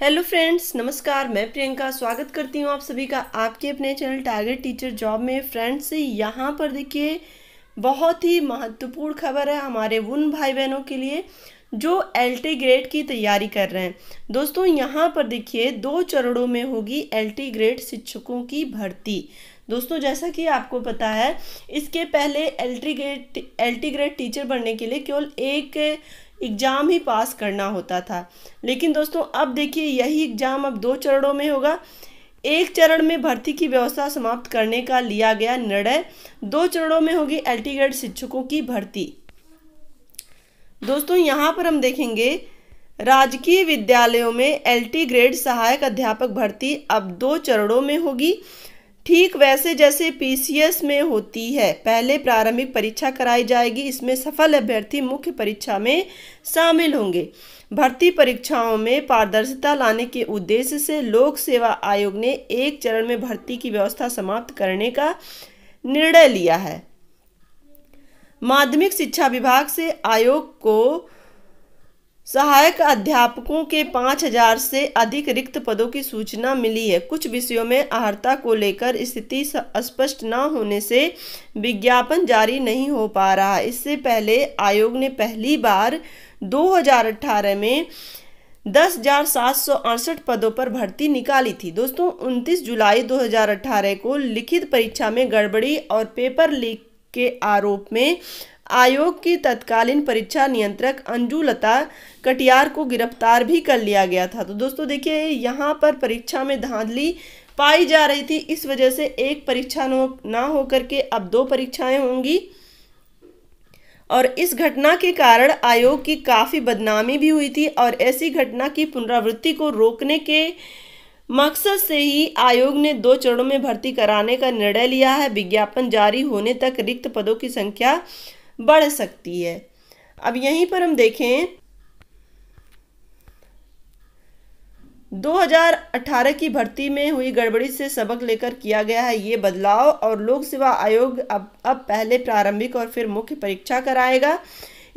hello friends नमस्कार मैं प्रियंका स्वागत करती हूँ आप सभी का आपके अपने चैनल टारगेट टीचर जॉब में फ्रेंड्स यहाँ पर देखिए बहुत ही महत्वपूर्ण खबर है हमारे उन भाई बहनों के लिए जो एल ग्रेड की तैयारी कर रहे हैं दोस्तों यहाँ पर देखिए दो चरणों में होगी एल ग्रेड शिक्षकों की भर्ती दोस्तों जैसा कि आपको पता है इसके पहले L grade L grade teacher बनने के लिए केवल एक एग्ज़ाम ही पास करना होता था लेकिन दोस्तों अब देखिए यही एग्ज़ाम अब दो चरणों में होगा एक चरण में भर्ती की व्यवस्था समाप्त करने का लिया गया निर्णय दो चरणों में होगी ग्रेड शिक्षकों की भर्ती दोस्तों यहाँ पर हम देखेंगे राजकीय विद्यालयों में एल टी ग्रेड सहायक अध्यापक भर्ती अब दो चरणों में होगी ठीक वैसे जैसे पीसीएस में होती है पहले प्रारंभिक परीक्षा कराई जाएगी इसमें सफल अभ्यर्थी मुख्य परीक्षा में शामिल होंगे भर्ती परीक्षाओं में पारदर्शिता लाने के उद्देश्य से लोक सेवा आयोग ने एक चरण में भर्ती की व्यवस्था समाप्त करने का निर्णय लिया है माध्यमिक शिक्षा विभाग से आयोग को सहायक अध्यापकों के 5000 से अधिक रिक्त पदों की सूचना मिली है कुछ विषयों में अहर्ता को लेकर स्थिति स्पष्ट न होने से विज्ञापन जारी नहीं हो पा रहा इससे पहले आयोग ने पहली बार 2018 में दस हजार सात सौ अड़सठ पदों पर भर्ती निकाली थी दोस्तों 29 जुलाई 2018 को लिखित परीक्षा में गड़बड़ी और पेपर लीक के आरोप में आयोग की तत्कालीन परीक्षा नियंत्रक अंजू लता कटियार को गिरफ्तार भी कर लिया गया था तो दोस्तों देखिए यहाँ पर परीक्षा में धांधली पाई जा रही थी इस वजह से एक परीक्षा ना हो करके अब दो परीक्षाएं होंगी और इस घटना के कारण आयोग की काफ़ी बदनामी भी हुई थी और ऐसी घटना की पुनरावृत्ति को रोकने के मकसद से ही आयोग ने दो चरणों में भर्ती कराने का निर्णय लिया है विज्ञापन जारी होने तक रिक्त पदों की संख्या बढ़ सकती है अब यहीं पर हम देखें 2018 की भर्ती में हुई गड़बड़ी से सबक लेकर किया गया है ये बदलाव और लोक सेवा आयोग अब अब पहले प्रारंभिक और फिर मुख्य परीक्षा कराएगा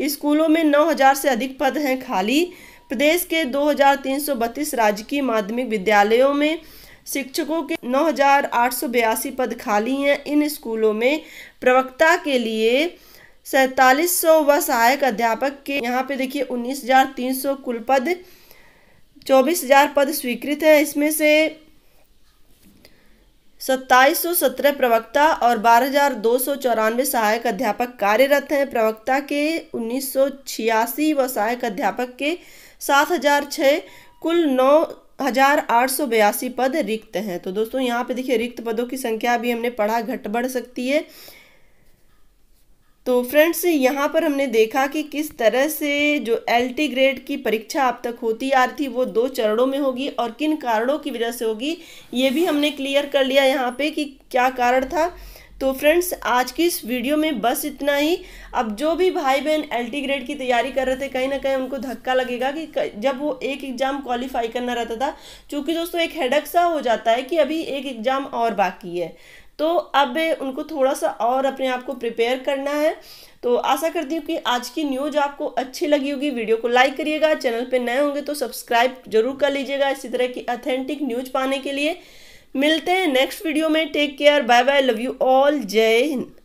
स्कूलों में 9000 से अधिक पद हैं खाली प्रदेश के 2332 राजकीय माध्यमिक विद्यालयों में शिक्षकों के नौ पद खाली हैं इन स्कूलों में प्रवक्ता के लिए सैतालीस सौ व सहायक अध्यापक के यहाँ पे देखिए उन्नीस हजार तीन सौ कुल पद चौबीस हजार पद स्वीकृत है इसमें से सत्ताईस सौ सत्रह प्रवक्ता और बारह हजार दो सौ चौरानवे सहायक अध्यापक कार्यरत हैं प्रवक्ता के उन्नीस सौ छियासी व सहायक अध्यापक के सात हजार छः कुल नौ हजार आठ सौ बयासी पद रिक्त हैं तो दोस्तों यहाँ पे देखिए रिक्त पदों की संख्या भी हमने पढ़ा घट बढ़ सकती है तो फ्रेंड्स यहाँ पर हमने देखा कि किस तरह से जो एल टी ग्रेड की परीक्षा अब तक होती आ रही थी वो दो चरणों में होगी और किन कारणों की वजह से होगी ये भी हमने क्लियर कर लिया यहाँ पे कि क्या कारण था तो फ्रेंड्स आज की इस वीडियो में बस इतना ही अब जो भी भाई बहन एल टी ग्रेड की तैयारी कर रहे थे कहीं ना कहीं उनको धक्का लगेगा कि जब वो एक एग्ज़ाम क्वालिफाई करना रहता था चूँकि दोस्तों एक हेडक सा हो जाता है कि अभी एक एग्ज़ाम और बाकी है तो अब उनको थोड़ा सा और अपने आप को प्रिपेयर करना है तो आशा करती हूँ कि आज की न्यूज़ आपको अच्छी लगी होगी वीडियो को लाइक करिएगा चैनल पे नए होंगे तो सब्सक्राइब जरूर कर लीजिएगा इसी तरह की अथेंटिक न्यूज पाने के लिए मिलते हैं नेक्स्ट वीडियो में take care bye bye love you all Jai Hind